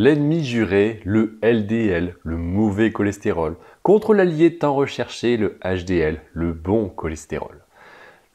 L'ennemi juré, le LDL, le mauvais cholestérol, contre l'allié tant recherché, le HDL, le bon cholestérol.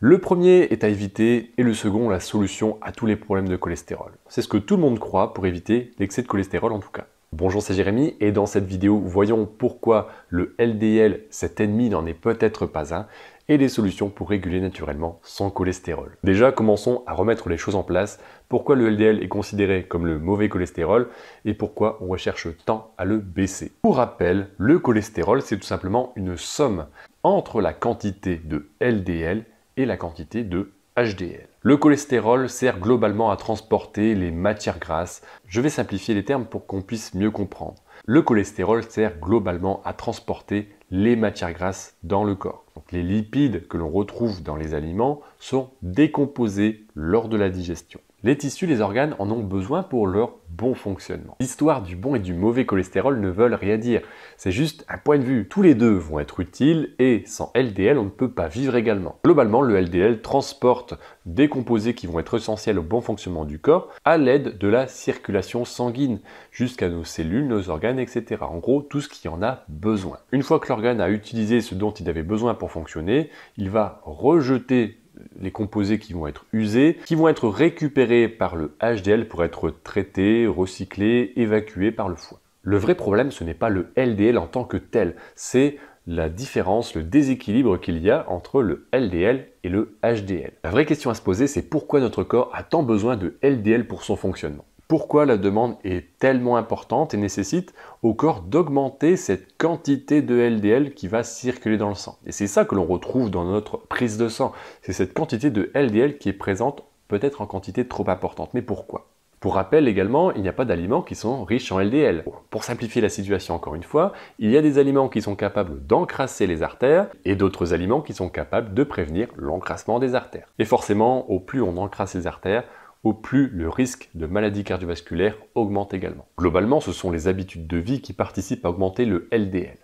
Le premier est à éviter et le second la solution à tous les problèmes de cholestérol. C'est ce que tout le monde croit pour éviter l'excès de cholestérol en tout cas. Bonjour, c'est Jérémy et dans cette vidéo, voyons pourquoi le LDL, cet ennemi, n'en est peut-être pas un et les solutions pour réguler naturellement son cholestérol. Déjà, commençons à remettre les choses en place. Pourquoi le LDL est considéré comme le mauvais cholestérol et pourquoi on recherche tant à le baisser. Pour rappel, le cholestérol, c'est tout simplement une somme entre la quantité de LDL et la quantité de HDL. Le cholestérol sert globalement à transporter les matières grasses. Je vais simplifier les termes pour qu'on puisse mieux comprendre. Le cholestérol sert globalement à transporter les matières grasses dans le corps. Donc les lipides que l'on retrouve dans les aliments sont décomposés lors de la digestion. Les tissus, les organes en ont besoin pour leur bon fonctionnement. L'histoire du bon et du mauvais cholestérol ne veulent rien dire, c'est juste un point de vue. Tous les deux vont être utiles et sans LDL, on ne peut pas vivre également. Globalement, le LDL transporte des composés qui vont être essentiels au bon fonctionnement du corps à l'aide de la circulation sanguine jusqu'à nos cellules, nos organes, etc. En gros, tout ce qui en a besoin. Une fois que l'organe a utilisé ce dont il avait besoin pour fonctionner, il va rejeter les composés qui vont être usés, qui vont être récupérés par le HDL pour être traités, recyclés, évacués par le foie. Le vrai problème, ce n'est pas le LDL en tant que tel, c'est la différence, le déséquilibre qu'il y a entre le LDL et le HDL. La vraie question à se poser, c'est pourquoi notre corps a tant besoin de LDL pour son fonctionnement pourquoi la demande est tellement importante et nécessite au corps d'augmenter cette quantité de LDL qui va circuler dans le sang. Et c'est ça que l'on retrouve dans notre prise de sang, c'est cette quantité de LDL qui est présente peut-être en quantité trop importante. Mais pourquoi pour rappel également, il n'y a pas d'aliments qui sont riches en LDL. Pour simplifier la situation encore une fois, il y a des aliments qui sont capables d'encrasser les artères et d'autres aliments qui sont capables de prévenir l'encrassement des artères. Et forcément, au plus on encrasse les artères, au plus le risque de maladies cardiovasculaires augmente également. Globalement, ce sont les habitudes de vie qui participent à augmenter le LDL.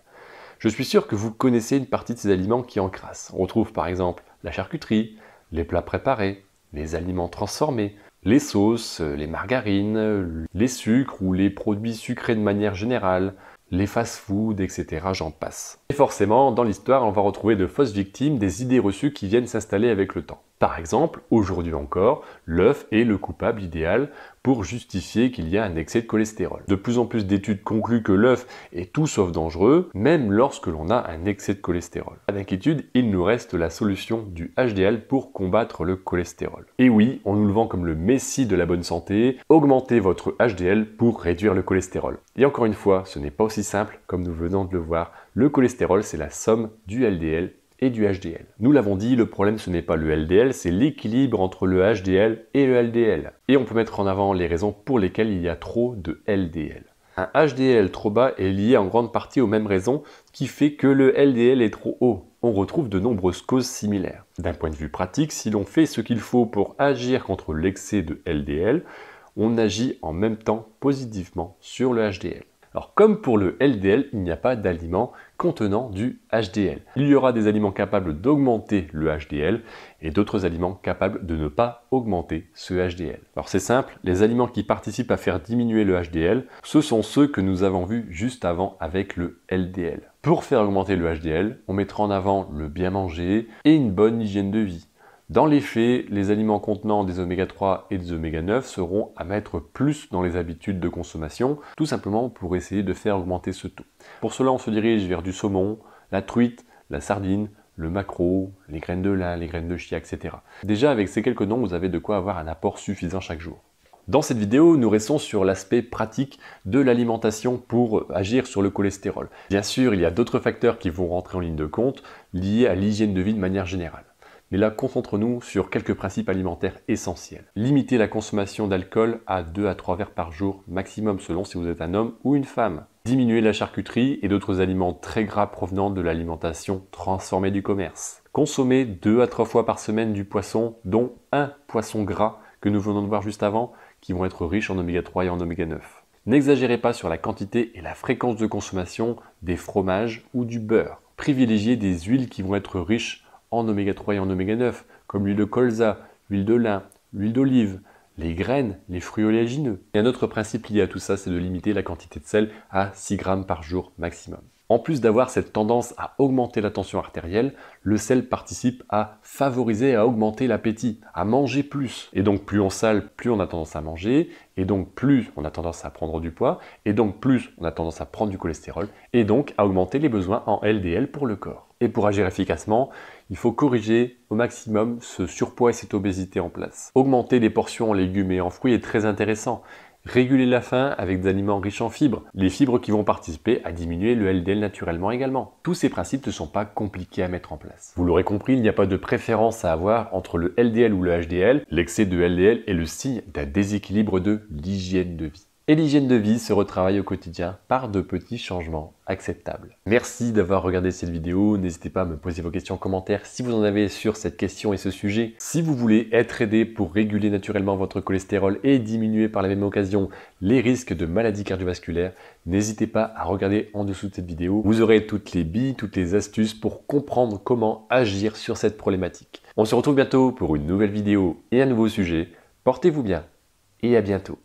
Je suis sûr que vous connaissez une partie de ces aliments qui encrassent. On retrouve par exemple la charcuterie, les plats préparés, les aliments transformés, les sauces, les margarines, les sucres ou les produits sucrés de manière générale, les fast-foods, etc. J'en passe. Et forcément, dans l'histoire, on va retrouver de fausses victimes, des idées reçues qui viennent s'installer avec le temps. Par exemple, aujourd'hui encore, l'œuf est le coupable idéal pour justifier qu'il y a un excès de cholestérol. De plus en plus d'études concluent que l'œuf est tout sauf dangereux, même lorsque l'on a un excès de cholestérol. A d'inquiétude, il nous reste la solution du HDL pour combattre le cholestérol. Et oui, en nous levant comme le messie de la bonne santé, augmentez votre HDL pour réduire le cholestérol. Et encore une fois, ce n'est pas aussi simple comme nous venons de le voir. Le cholestérol, c'est la somme du LDL et du HDL. Nous l'avons dit, le problème ce n'est pas le LDL, c'est l'équilibre entre le HDL et le LDL. Et on peut mettre en avant les raisons pour lesquelles il y a trop de LDL. Un HDL trop bas est lié en grande partie aux mêmes raisons, qui fait que le LDL est trop haut. On retrouve de nombreuses causes similaires. D'un point de vue pratique, si l'on fait ce qu'il faut pour agir contre l'excès de LDL, on agit en même temps positivement sur le HDL. Alors comme pour le LDL, il n'y a pas d'aliments contenant du HDL. Il y aura des aliments capables d'augmenter le HDL et d'autres aliments capables de ne pas augmenter ce HDL. Alors c'est simple, les aliments qui participent à faire diminuer le HDL, ce sont ceux que nous avons vus juste avant avec le LDL. Pour faire augmenter le HDL, on mettra en avant le bien manger et une bonne hygiène de vie. Dans les faits, les aliments contenant des oméga 3 et des oméga 9 seront à mettre plus dans les habitudes de consommation, tout simplement pour essayer de faire augmenter ce taux. Pour cela, on se dirige vers du saumon, la truite, la sardine, le maquereau, les graines de lin, les graines de chia, etc. Déjà, avec ces quelques noms, vous avez de quoi avoir un apport suffisant chaque jour. Dans cette vidéo, nous restons sur l'aspect pratique de l'alimentation pour agir sur le cholestérol. Bien sûr, il y a d'autres facteurs qui vont rentrer en ligne de compte liés à l'hygiène de vie de manière générale. Mais là, concentrons-nous sur quelques principes alimentaires essentiels. Limitez la consommation d'alcool à 2 à 3 verres par jour maximum selon si vous êtes un homme ou une femme. Diminuez la charcuterie et d'autres aliments très gras provenant de l'alimentation transformée du commerce. Consommez 2 à 3 fois par semaine du poisson, dont un poisson gras que nous venons de voir juste avant, qui vont être riches en oméga 3 et en oméga 9. N'exagérez pas sur la quantité et la fréquence de consommation des fromages ou du beurre. Privilégiez des huiles qui vont être riches en oméga 3 et en oméga 9, comme l'huile de colza, l'huile de lin, l'huile d'olive, les graines, les fruits oléagineux. Et un autre principe lié à tout ça, c'est de limiter la quantité de sel à 6 grammes par jour maximum. En plus d'avoir cette tendance à augmenter la tension artérielle, le sel participe à favoriser, à augmenter l'appétit, à manger plus. Et donc plus on sale, plus on a tendance à manger, et donc plus on a tendance à prendre du poids, et donc plus on a tendance à prendre du cholestérol, et donc à augmenter les besoins en LDL pour le corps. Et pour agir efficacement, il faut corriger au maximum ce surpoids et cette obésité en place. Augmenter les portions en légumes et en fruits est très intéressant. Réguler la faim avec des aliments riches en fibres, les fibres qui vont participer à diminuer le LDL naturellement également. Tous ces principes ne sont pas compliqués à mettre en place. Vous l'aurez compris, il n'y a pas de préférence à avoir entre le LDL ou le HDL. L'excès de LDL est le signe d'un déséquilibre de l'hygiène de vie et l'hygiène de vie se retravaille au quotidien par de petits changements acceptables. Merci d'avoir regardé cette vidéo, n'hésitez pas à me poser vos questions en commentaire si vous en avez sur cette question et ce sujet. Si vous voulez être aidé pour réguler naturellement votre cholestérol et diminuer par la même occasion les risques de maladies cardiovasculaires, n'hésitez pas à regarder en dessous de cette vidéo. Vous aurez toutes les billes, toutes les astuces pour comprendre comment agir sur cette problématique. On se retrouve bientôt pour une nouvelle vidéo et un nouveau sujet. Portez-vous bien et à bientôt.